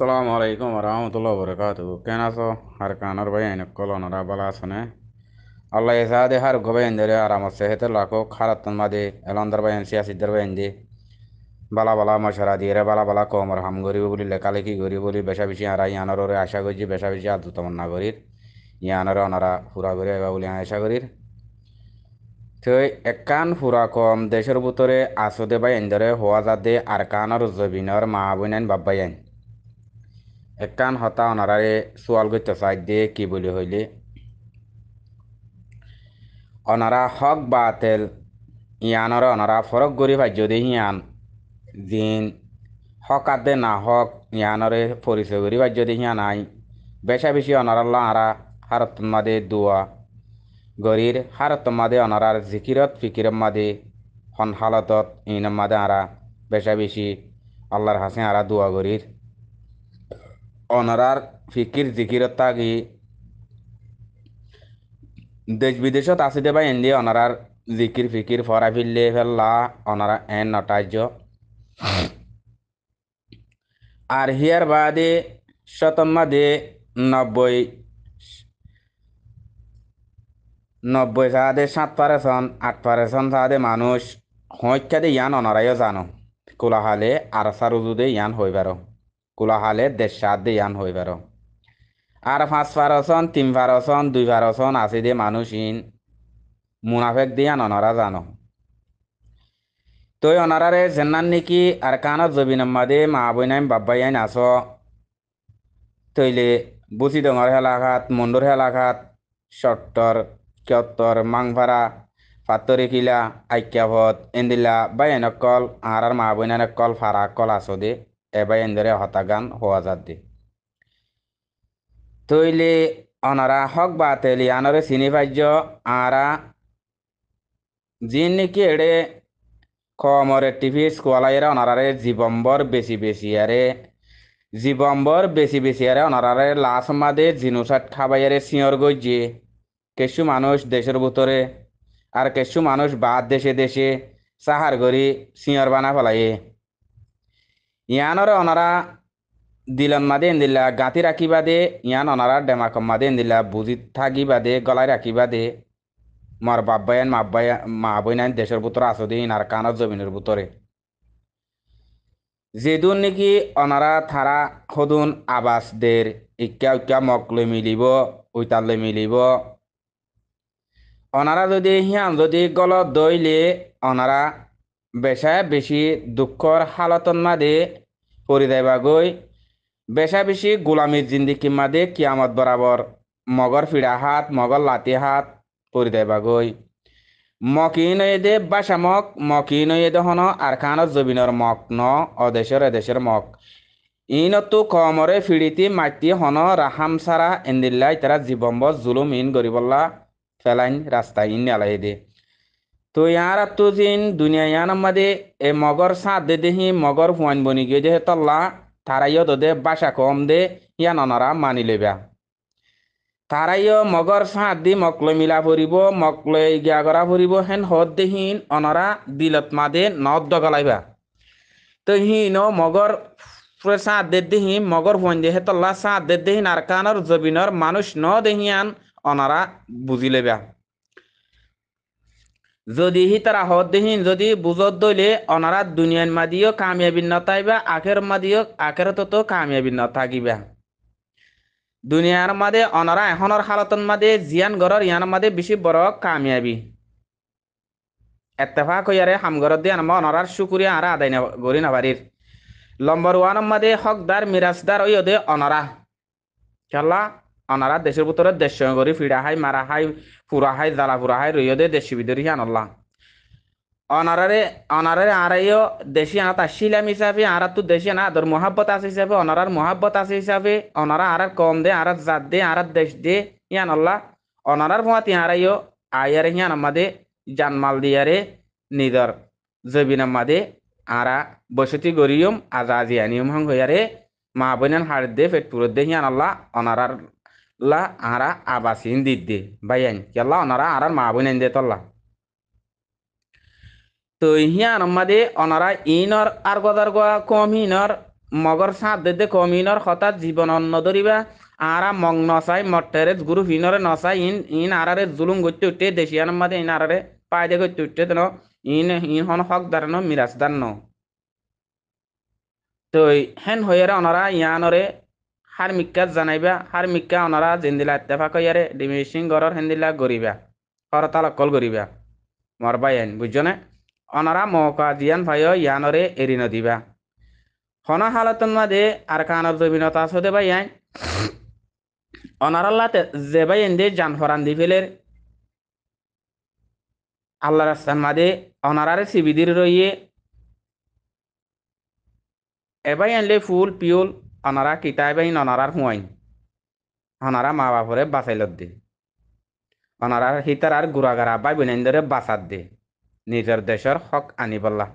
সালামু আলাইকুম রহমতুল্লাহ বরকাত কেন আছো আর কানর ভাই আইন কলনরা বলা আসনে আল্লাহ এসাদে হার ঘবে এন্দরে আরাম সেহেতে লাখো খারাতন মাদে এলন্দর ভাই এনসি আসিদ্দর ভাই এন্দি বালা বালা মশারা দিয়ে বালা বালা কমর হাম গরিব বলি লেখালেখি গরিব বলি বেশা বেশি আরা ইয়ানোর ওরে আশা করছি বেশা বেশি আর দুতমন না করির ইয়ানোর অনারা ফুরা করে এবার বলি আশা করির থৈ একান ফুরাকম দেশের ভিতরে আসদে বাই এন্দরে হওয়া যাতে আর কানর জবিনর মা বইনাইন বাব্বাই আইন একান হতা অনারারে সোয়াল গত্য সাইড দিয়ে কি বলি হইলে অনারা হক বা তেল ইয়ানরে অনারা ফরক গরি ভাজ্য যদি হিয়ান জিন হক আদে না হক ইয়ানরে পরিচয় গরি ভাজ্য যদি হিয়ান নাই বেশা বেশি অনারা লারা হারতমাদে মাদে গরির হারতমাদে অনারার জিকিরত ফিকির মাদে হন হালতত ইন মাদে আরা বেশা বেশি আল্লাহর হাসে আরা দোয়া গরির অনারার ফিকির জিকিরত তাগি দেশ বিদেশত আছি দে বা এনলি অনারার জিকির ফিকির ফরা ফিরলে ফেললা অনারা এন নটার্য আর হিয়ার বাদে শতম্মা দে নব্বই নব্বই সাহাদে সাত পারেছন আট পারেছন সাহাদে মানুষ সংখ্যা দে ইয়ান অনারাইও জানো কোলাহালে আর সারুজুদে ইয়ান হইবারও কোলাহালে দেশাত দেয়ান হই পারো আর পাঁচ পারসন তিন পারসন দুই পারসন আছে দিয়ে মানুষ ইন মুনাফেক দিয়ান অনরা জানো তই অনারারে জেনার নেকি আর কান জবি দিয়ে মা বইনাইম আইন আস তৈলে বুঝি ডঙর হেলাঘাত মন্ডর হেলাঘাত সত্তর কিয়ত্তর মাংভারা ফাতরি কিলা আইক্যাভত এন্দিলা বাইন কল আর মা বইনান কল ফারা কল আসো দে এবাইন্দরে হতাগান হওয়া যাদি তৈলি অনারা হক বা তেলি আনরে চিনি আরা জিন নাকি এড়ে কমরে টিভি স্কুয়ালাইরে অনারারে জীবম্বর বেশি বেশি আরে জীবম্বর বেশি বেশি আরে অনারারে লাশ মাদে জিনুসাট খাবাইয়ারে সিঁয়র গজ্জে কিছু মানুষ দেশের ভিতরে আর কিছু মানুষ বাদ দেশে দেশে সাহার করি সিঁয়র বানা ফলাইয়ে ইয়ানরে অনারা দিলন মাদে দিলা গাঁতি রাখিবা দে ইয়ান অনারা ডেমা কম্মা দেন দিলা বুঝি থাকিবা দে গলায় রাখিবা দে মার বাব্বায়ন মাব্বায় মা বইনান দেশের ভিতরে আসো দিন আর কানত জমিনের ভিতরে যেদুন নাকি অনারা থারা সদুন আবাসদের ইকা উকা মক লৈ মিলিব উইতাল লৈ মিলিব অনারা যদি হিয়ান যদি গলত দইলে অনারা বেশা বেশি দুঃখর হালতন মাদে পরিদায় বাগৈ বেশা বেশি গোলামির জিন্দিকি মাদে কিয়ামত বরাবর মগর ফিড়া হাত মগর লাতি হাত পরিদায় বাগৈ মকিনয়েদে বাসামক মকিনয়েদে হন আরখানত জবিনৰ মক ন অদেশৰ এদেশৰ মক ইনতো কমৰে ফিৰিতি মাটি হন ৰাহাম চাৰা এন্দিল্লা ইতাৰা জীৱম্ব জুলুম ইন গৰিবল্লা ফেলাইন ৰাস্তা ইন দে তো यहाँ रत्तु जिन दुनिया यहाँ मदे ए मगर সাঁত दे दे ही मगर फुआन बनी गए जे तल्ला थाराइयो दो दे बाशा कम दे या ननरा मानी लेबा তারাইও মগর সাঁত দি মকলে মিলা ফুরিব গিয়া গিয়াগরা ফুরিব হেন হদ দেহীন অনরা দিলত মাদে নদ দগলাইবা তো হিন মগর সাঁত দে দেহি মগর ফোন দে হেতল্লা সাঁত দে দেহীন আর কানর জবিনর মানুষ ন দেহিয়ান অনরা বুঝিলেবা যদি হিতারা হদ্দেহীন যদি বুজত দইলে অনারা দুনিয়ার মাদিও কামিয়াবি নতাইবা আখের মাদিও আখের তো কামিয়াবি নথাকিবা দুনিয়ার মাদে অনারা এখনের হালতন মাদে জিয়ান গড়র ইয়ান মাদে বেশি বড় কামিয়াবি এত্তেফাক হইয়ারে হামগরত দিয়ে আনমা অনারার শুকুরিয়া আর আদায় গড়ি নাবারির লম্বর ওয়ান মাদে হকদার মিরাজদার ওই অদে অনারা খেলা অনারা দেশের ভিতরে দেশ গরি ফিড়া হাই মারা হাই ফুরা হাই জ্বালা ফুরা হাই রইয় দে দেশি বিদরি আনল্লা অনারারে অনারারে আরাইও দেশি আনা তার শিলাম হিসাবে আরা তো দেশি আনা আদর মহাব্বত আছে হিসাবে অনারার মহাব্বত আছে হিসাবে অনারা আর কম দে আর জাত দে আর দেশ দে ইয়ান আল্লাহ অনারার ভোঁয়াতি আড়াইও আয়ারে হিয়ান আমাদে জানমাল দিয়ারে নিদর জবিন আমাদে আরা বসতি গরিয়ম আজাজিয়ানিয়ম হং হইয়ারে মা বইন হাড় দে পেটপুর দে হিয়ান আল্লাহ অনারার la ara আবাসিন দিদ্দে বাইয়ান কেলা অনারা আরার মা বোন এন দে তল্লা তো হিয়ান মাদে অনারা ইনর আর গদার গোয়া কমিনর মগর সাঁত দে দে কমিনর হঠাৎ জীবন অন্ন ধরিবা আরা মগ নসাই মট্টেরে গুরু হিনরে নসাই ইন ইন আরারে জুলুম গইতে উঠতে দেশিয়ান মাদে ইন আরারে পায় দে গইতে উঠে দেন ইন ইন হন হক দারানো মিরাজ দান তো হেন হইয়ারে অনারা ইয়ানরে হার মিক্কাত জানাইবা হার মিক্কা ওনারা জিন্দিলা ইত্তেফাক ইয়ারে ডিমিশিং গরর হিন্দিলা গরিবা হরতাল অকল গরিবা মরবাই আইন বুঝছনে অনারা মহকা জিয়ান ভাই ইয়ানরে এরি নদিবা হন হালত মাদে আর কানর জমিনত আছো বাই আইন অনারাল্লাতে যে বাই দে জান ফরান দি ফেলের আল্লাহ রাস্তান মাদে অনারার সিবিদির রইয়ে এবাই আনলে ফুল পিউল অনারা কিতাবাইন অনারার হুঁয়াইন অনারা মা বাপরে বাঁচাইলত দে অনারা হিতার আর গুড়াগারা বাই বোনাইন্দরে বাঁচাত দে নিজের দেশের হক আনিবল্লা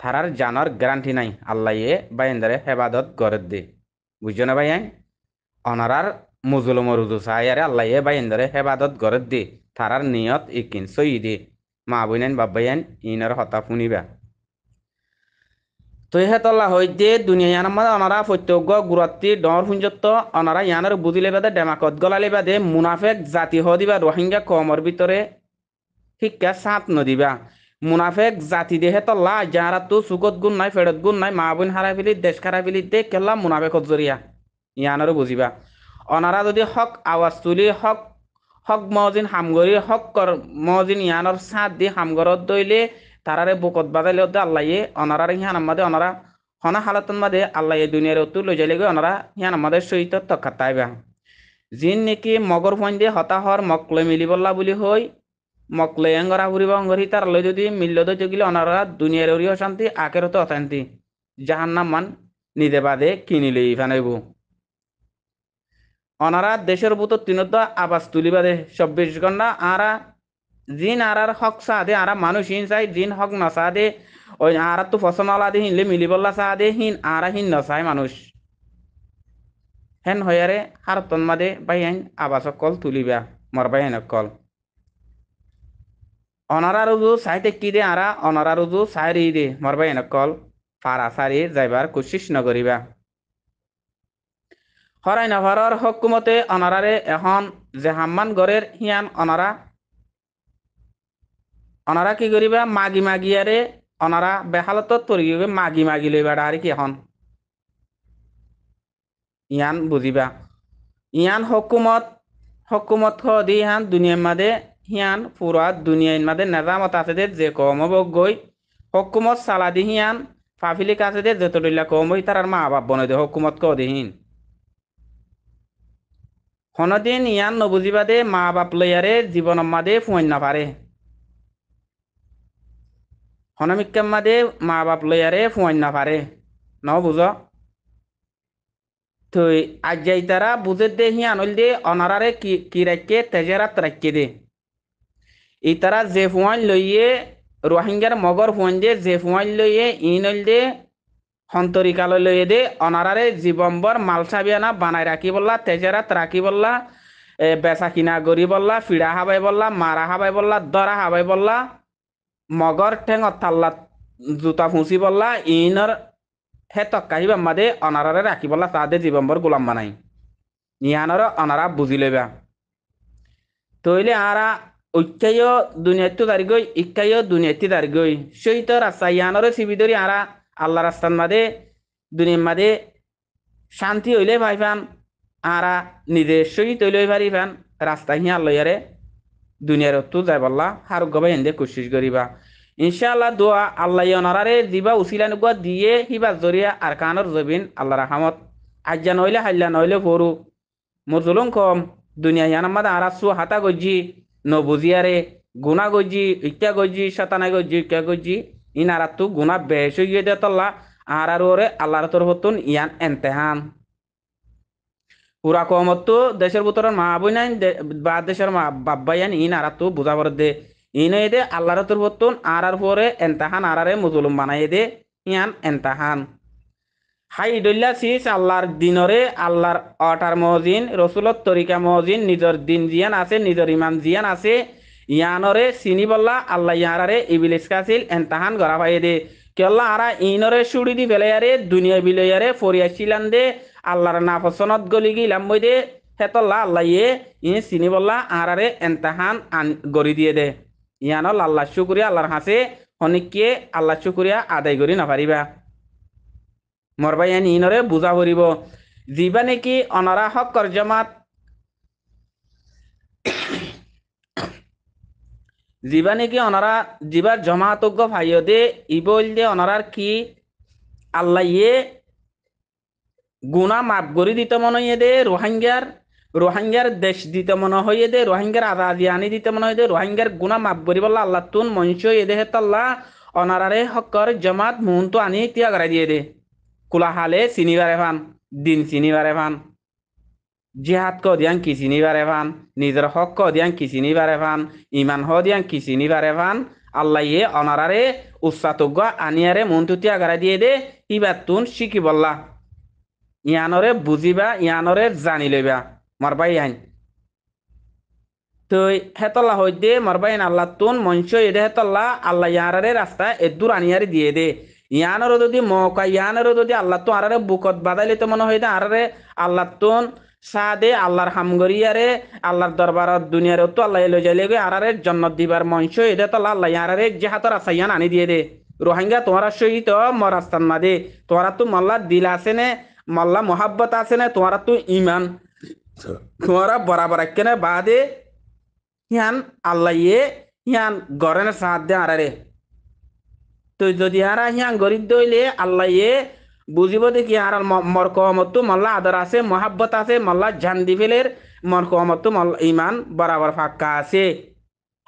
থারার জানর গ্যারান্টি নাই আল্লাহয়ে বাইন্দরে হেবাদত গড়ত দে বুঝছো না ভাই অনারার মুজুলম রুজু সাহায়ারে আল্লাহয়ে বাইন্দরে হেবাদত গড়ত দে থারার নিয়ত ইকিন সই দে মা বইনেন বাবাইন ইনর হতা শুনিবা তই হেতলা হইতে দুনিয়া ইয়ান মাদে অনারা প্রত্যেক গুরাত্তি ডর হুঞ্জত্ব অনারা ইয়ানের বুঝিলে বাদে ডেমাকত গলালে বাদে মুনাফেক জাতি হ দিবা রোহিঙ্গা কমর ভিতরে শিক্ষা সাত নদিবা মুনাফেক জাতি দেহে তল্লা যারা তো চুকত গুণ নাই ফেরত গুণ নাই মা বোন হারা ফেলি দেশ খারা ফেলি দে কেলা মুনাফেকত জরিয়া ইয়ানৰো বুজিবা অনারা যদি হক আওয়াজ তুলি হক হক মহজিন হামগৰি হক কৰ মজিন ইয়ানৰ চাঁত দি হামগৰত দইলে তারারে বকত বাজাইলে অত আল্লাহ অনারা হিয়ান আমাদের অনারা হনা হালাতন মাদে আল্লাহ দুনিয়ার অতু লই যাইলে গে অনারা হিয়ান আমাদের সহিত বা জিন নেকি মগর ফোন দিয়ে হতাহর মকলে মিলিবল্লা বলি হই মকলে এঙ্গরা ঘুরিব অঙ্গরি তার লই যদি মিল্ল দই জগিলে অনারা দুনিয়ার অরি অশান্তি আকেরত অশান্তি জাহান নাম মান নিদে বাদে কিনিলে ইফানাইব অনারা দেশের ভূত তিনত আবাস তুলিবাদে চব্বিশ ঘন্টা আরা জিন আরার হক সাদে আরা মানুষ হিন সাই জিন হক দে ওই আরা তো ফসম দে হিনলে মিলি বল্লা সাদে হিন আরা হিন নসাই মানুষ হেন হয়ারে হার দে বাই আইন আবাস কল তুলিবা মরবাই আইন কল অনারা রুজু সাইতে কি দে আরা অনারা রুজু সাইরি দে মরবাই আইন কল ফারা সারি যাইবার কোশিশ নগরিবা হরাই নভারর হকুমতে অনারারে এখন জেহাম্মান গড়ের হিয়ান অনারা ওনারা কি করিবা মাগি মাগিয়ারে ওনারা বেহালত তরি মাগি মাগি লইবা আর কি এখন ইয়ান বুঝিবা ইয়ান হকুমত হকুমত দি হান দুনিয়ার মাদে হিয়ান পুরা দুনিয়ার মাদে নেজামত আছে দে যে কম গই হকুমত সালাদি হিয়ান ফাফিলিক আছে দে যত ডইলা কম হই তার মা বাপ বনে দে হকুমত কদিহীন হনদিন ইয়ান নবুজিবা দে মা বাপ লইয়ারে জীবন মাদে ফুঁইন না পারে হনমিক্কাম্মা দে মা বাপ লয়ারে ফুয়াইন না পারে ন বুঝ তুই আজ যাই তারা বুঝে দে হি আনল দে অনারারে কি কি রাখকে তেজেরাত রাখকে দে ই তারা যে ফুয়াইন লইয়ে রোহিঙ্গার মগর ফুয়াইন দে যে ফুয়াইন লইয়ে ইনল দে সন্তরিকালৈ লৈ দে অনাৰাৰে জীৱম্বৰ মালচাবিয়ানা বানাই ৰাখি বল্লা তেজেৰাত ৰাখি বল্লা বেচা কিনা গৰি বল্লা ফিৰা হাবাই বল্লা মাৰা হাবাই বল্লা দৰা হাবাই বল্লা মগর ঠেং অথাল্লা জুতা ফুঁসি বললা ইনর হে তক্কাহি বাম্মাদে অনারারে রাখি বললা তাদের জীবম্বর গোলাম বানাই ইহানর অনারা বুঝি লইবা তইলে আরা ঐক্যায় দুনিয়াত্তু দারিগই ইক্যায় দুনিয়াত্তি দারিগই সহিত রাস্তা ইহানর ধরি আরা আল্লাহ রাস্তান মাদে দুনিয়ার মাদে শান্তি হইলে ভাইফান আরা নিজে সহিত হইলে ভারি রাস্তা হিয়া লইয়ারে দুনিয়ার তো যাইবাল্লা হারক গবাই এন্দে কোশিস করিবা ইনশাআল্লাহ দোয়া আল্লাহ ইয়নারারে দিবা উসিলা নুগুয়া দিয়ে হিবা জরিয়া আর কানর জবিন আল্লাহ রাহমত আজ্জা নইলে হাল্লা নইলে ফরু মজলুম কম দুনিয়া ইয়ানামাদ আরাসু হাতা গজি নবুজিয়ারে গুনা গজি ইত্যা গজি সাতানা গজি ইত্যা গজি ইনারা তু গুনা বেশ হয়ে দিয়ে তল্লা আর আর ওরে আল্লাহর তরফতুন ইয়ান এন্তেহান পুরা কমত তো দেশের ভিতর মা বই নাই বা দেশের মা আন ইন আর তো বুঝাবার দে ইন এ দে আল্লাহর তোর বর্তন আর আর পরে এনতাহান আর আরে মুজলুম বানাই দে ইয়ান এনতাহান হাই ডল্লা সিস আল্লাহর দিনরে আল্লাহর অটার মহজিন রসুলত তরিকা মহজিন নিজর দিন জিয়ান আছে নিজর ইমান জিয়ান আছে ইয়ানরে চিনি বল্লা আল্লাহ ইয়ারারে ইবিলিস কাছিল এনতাহান গড়া পাই দে কেল্লা আরা ইনরে সুড়ি দি আরে দুনিয়া বিলে আরে ফরিয়া শিলান দে আল্লাহর না পছন্দ গলি গিলাম বই দে হেতল্লা আল্লাহ ই চিনি বললা আরে এনতাহান আন গড়ি দিয়ে দে ইয়ান আল্লাহ শুকুরিয়া আল্লাহর হাসে অনেককে আল্লাহ শুকুরিয়া আদায় করি না পারিবা ভাই আনি ইনরে বুঝা করিব যিবা নেকি অনারা হক কর্জমাত যিবা নেকি অনারা যিবার জমাতজ্ঞ দে ইবল দে অনারার কি আল্লাহ ইয়ে গুণা মাফ করে দিতে মনে হইয়ে দে রোহাঙ্গার রোহাঙ্গার দেশ দিতে মনে হইয়ে দে রোহাঙ্গার আদাদি আনি দিতে মনে হয় দে রোহাঙ্গার গুণা মাফ করি বললা আল্লাহ তুন মঞ্চ এ দে তাল্লা অনারারে হকর জমাত তো আনি তিয়া করাই দিয়ে দে কুলাহালে চিনিবারে ফান দিন চিনিবারে ফান জিহাদ ক দিয়াং কি চিনিবারে ফান নিজের হক ক দিয়াং কি চিনিবারে ফান ইমান হ দিয়াং কি চিনিবারে ফান আল্লাহ ইয়ে অনারারে উৎসাতজ্ঞ আনিয়ারে মন্তু তিয়া দিয়ে দে ইবার তুন শিখি বললা ইয়ানরে বুঝিবা ইয়ানরে জানি লইবা মার আইন তো হেতল্লা হই দে ভাই আল্লাহ তুন মঞ্চ এদে হেতল্লা আল্লাহ ইয়ারে রাস্তা এদুর আনিয়ারি দিয়ে দে ইয়ানরও যদি মকা ইয়ানরও যদি আল্লাহ তো আরারে বুকত বাদাইলে তো মনে হয় না আরারে আল্লাহ তুন দে আল্লাহর হামগরিয়ারে আল্লাহর দরবারত দুনিয়ারে তো আল্লাহ লই যাই লেগে আরারে জন্নত দিবার মঞ্চ এদে তো আল্লাহ ইয়ারে যে হাতর ইয়ান আনি দিয়ে দে রোহিঙ্গা তোমার সহিত মরাস্তান মাদে তোমার তো মল্লা দিল আসেনে মাল্লা মহাব্বত আছে না তোমার তো ইমান তোমারা বরাবর কেন বাদে হিয়ান আল্লাহ ইয়ে হিয়ান গরেন সাহায্য আরারে তো যদি হারা হিয়ান গরিব দইলে আল্লাহ ইয়ে বুঝিব দেখি আর মর কমতো মাল্লা আদর আছে মহাব্বত আছে মাল্লা জান দিবেলের মর কমতো মাল্লা ইমান বরাবর ফাঁকা আছে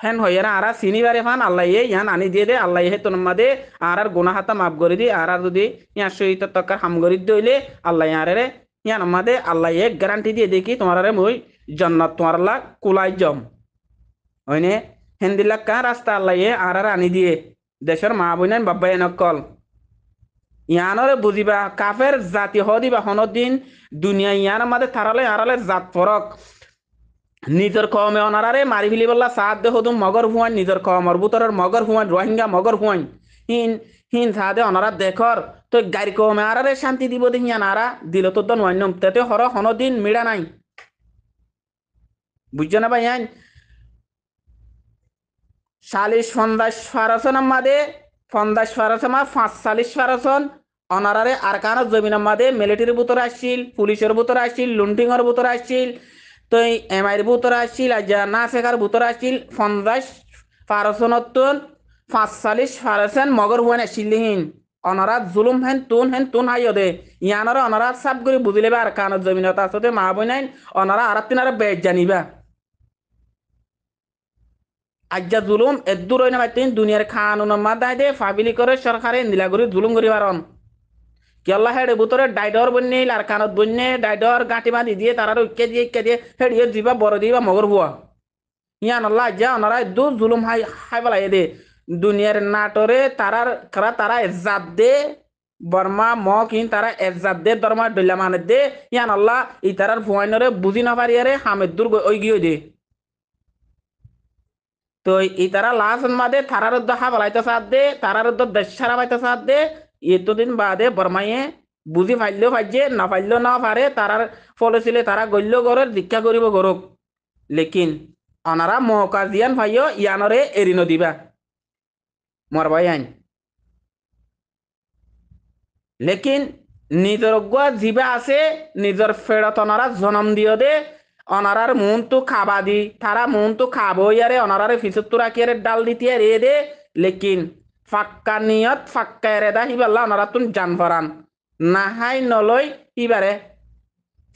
হেন হইয়ারা আর চিনিবারে ফান আল্লাহ ইয়ান আনি দিয়ে দে আল্লাহ হে তোমা দে আর আর গুনা হাতা মাফ করে দি আর আর যদি ইয়ার সহিত তকার হাম করি দইলে আল্লাহ ইয়ারে রে ইয়ান দে আল্লাহ এক গ্যারান্টি দিয়ে দেখি তোমার আরে মই জন্নত তোমার লাগ কুলাই জম হইনে দিলাক কা রাস্তা আল্লাহ ইয়ে আর আর আনি দিয়ে দেশের মা বইনেন এনক কল ইয়ানরে বুঝিবা কাফের জাতি হদিবা হনদিন দুনিয়া ইয়ান আমাদের থারালে আরালে জাত ফরক নিজের কমে অনারারে মারি ফিলি বললা সাদ দেহ তুম মগর ভুয়ান নিজের কমর বুতর মগর ভুয়ান রোহিঙ্গা মগর ভুয়ান হিন হিন সাদে অনারা দেখর তো গাড়ি কমে আরারে শান্তি দিব দে হিয়া নারা দিল তো দন তেতে হর হন দিন মিড়া নাই বুঝছো না ভাই আইন সালিশ ফন্দাস ফারসন আমাদে ফন্দাস ফারসমা পাঁচ চালিশ ফারসন অনারারে আর কারো জমিন আমাদে মিলিটারির বুতরে আসছিল পুলিশের বুতরে আসছিল লুন্টিংয়ের বুতরে আসছিল তো এই এমাইর ভূতর আসছিল না শেখার ভূতর আসছিল পঞ্চাশ পাঁচ পাঁচচল্লিশ ফারসেন মগর হুয়ান আসিলহীন অনরাত জুলুম হেন তুন হেন তুন হাই ওদে ইয়ানর অনরাত সাপ করে বুঝলেবা আর কানত জমিনত আসতে মা বই নাই অনরা আর তিন আর বেজ জানিবা আজ্জা জুলুম এদ্দুর না দুনিয়ার খান অনুমাদ দে ফাবিলি করে সরকারে নীলাগুড়ি জুলুম করিবার কেলা হেড়ে বুতরে ডাইডর বন্যে আর কানত বন্যে ডাইডর গাঁটি বাঁধি দিয়ে তারা ইকে দিয়ে ইকে দিয়ে হেড়িয়ে দিবা বড় দিবা মগর বুয়া ইয়ান আল্লাহ যা ওনারা দু জুলুম হাই হাই বেলা দে দুনিয়ার নাটরে তারার কারা তারা এজাত দে বর্মা ম কিন তারা এজাত দে দর্মা ডইলা মানে দে ইয়ান আল্লাহ ই তারার ফুয়াইনরে বুঝি না পারিয়ারে হামেদ দূর ওই গিয়ে দে তো ই তারা লাশ মাদে তারার দহা বেলাইতে সাথ দে তারার দ দেশ সারা বাইতে সাথ দে এতদিন বাদে বর্মায়ে বুঝি ফাইলেও ফাইজে না ফাইলেও না ফারে তারার ছিল তারা গল্য গড়ে দীক্ষা করিব গরক লেকিন অনারা মহকা দিয়ান ভাইও ইয়ানরে এরি নদিবা মর ভাই আইন লেকিন নিজর জিবা আছে নিজর ফেরত অনারা জনম দিও দে অনারার মন তো খাবা দি তারা মন তো খাবো ইয়ারে অনারারে ফিসত তোরা কিয়ারে ডাল দিতে রে দে লেকিন ফাক্কা নিয়ত ফাক্কা এরেদা হিবাল্লা অনারাতুন জান ফরান নাহাই নলই ইবারে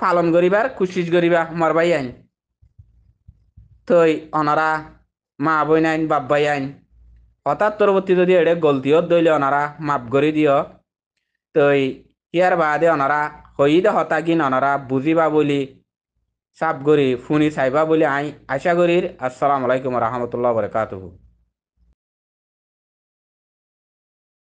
পালন করিবার কুশিস করিবা আমার ভাই আইন তই অনারা মা বই আইন বাপ ভাই আইন হঠাৎ তোরবর্তী যদি এড়ে গলতিও দইলে অনারা মাপ করি দিও তই ইয়ার বাদে অনারা হইদ হতাগিন অনারা বুঝিবা বলি চাপ গরি ফুনি চাইবা বলি আই আশা করির আসসালামু আলাইকুম রহমতুল্লাহ বরকাতহু